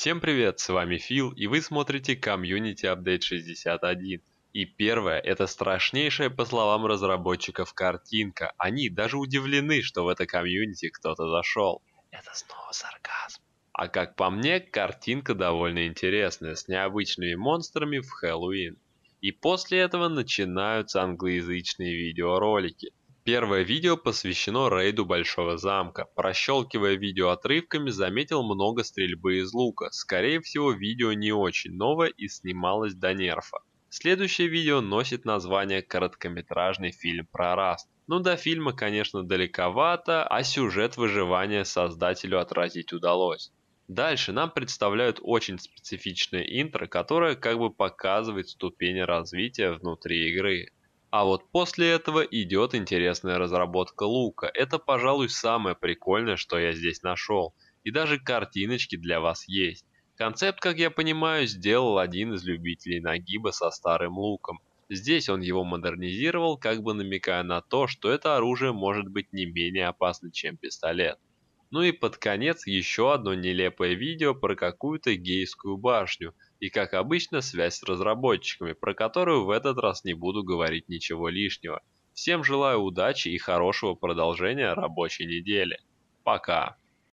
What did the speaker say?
Всем привет, с вами Фил, и вы смотрите Community Update 61. И первое, это страшнейшая, по словам разработчиков, картинка. Они даже удивлены, что в это комьюнити кто-то зашел. Это снова сарказм. А как по мне, картинка довольно интересная, с необычными монстрами в Хэллоуин. И после этого начинаются англоязычные видеоролики – Первое видео посвящено рейду Большого замка. Прощелкивая видео отрывками, заметил много стрельбы из лука. Скорее всего, видео не очень новое и снималось до нерфа. Следующее видео носит название «Короткометражный фильм про Раст». Ну до фильма, конечно, далековато, а сюжет выживания создателю отразить удалось. Дальше нам представляют очень специфичное интро, которое как бы показывает ступени развития внутри игры. А вот после этого идет интересная разработка лука. Это, пожалуй, самое прикольное, что я здесь нашел. И даже картиночки для вас есть. Концепт, как я понимаю, сделал один из любителей нагиба со старым луком. Здесь он его модернизировал, как бы намекая на то, что это оружие может быть не менее опасно, чем пистолет. Ну и под конец еще одно нелепое видео про какую-то гейскую башню – и, как обычно, связь с разработчиками, про которую в этот раз не буду говорить ничего лишнего. Всем желаю удачи и хорошего продолжения рабочей недели. Пока!